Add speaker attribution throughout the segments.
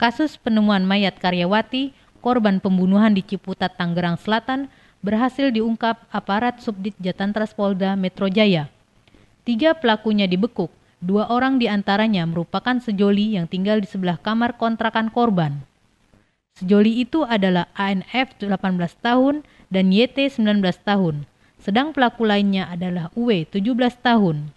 Speaker 1: Kasus penemuan mayat karyawati, korban pembunuhan di Ciputat, Tangerang Selatan, berhasil diungkap aparat Subdit jatan Polda Metro Jaya. Tiga pelakunya dibekuk, dua orang diantaranya merupakan sejoli yang tinggal di sebelah kamar kontrakan korban. Sejoli itu adalah ANF 18 tahun dan YT 19 tahun sedang pelaku lainnya adalah UW 17 tahun.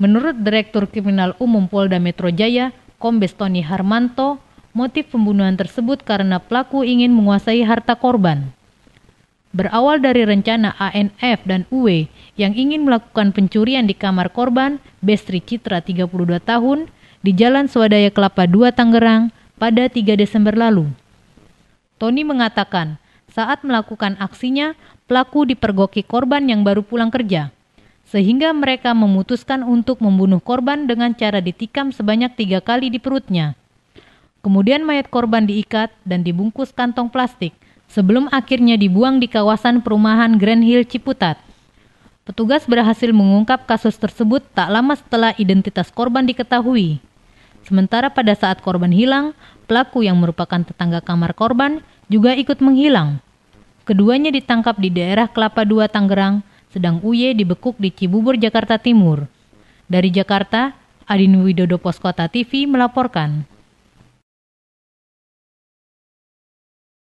Speaker 1: Menurut Direktur Kriminal Umum Polda Metro Jaya, Kombes Tony Harmanto, motif pembunuhan tersebut karena pelaku ingin menguasai harta korban. Berawal dari rencana ANF dan UW yang ingin melakukan pencurian di kamar korban, Bestri Citra 32 tahun, di Jalan Swadaya Kelapa 2 Tangerang pada 3 Desember lalu. Tony mengatakan, saat melakukan aksinya, pelaku dipergoki korban yang baru pulang kerja sehingga mereka memutuskan untuk membunuh korban dengan cara ditikam sebanyak tiga kali di perutnya. Kemudian mayat korban diikat dan dibungkus kantong plastik sebelum akhirnya dibuang di kawasan perumahan Grand Hill Ciputat. Petugas berhasil mengungkap kasus tersebut tak lama setelah identitas korban diketahui. Sementara pada saat korban hilang, pelaku yang merupakan tetangga kamar korban juga ikut menghilang. Keduanya ditangkap di daerah Kelapa II Tangerang sedang Uye dibekuk di Cibubur, Jakarta Timur. Dari Jakarta, Adin Widodo Poskota TV melaporkan.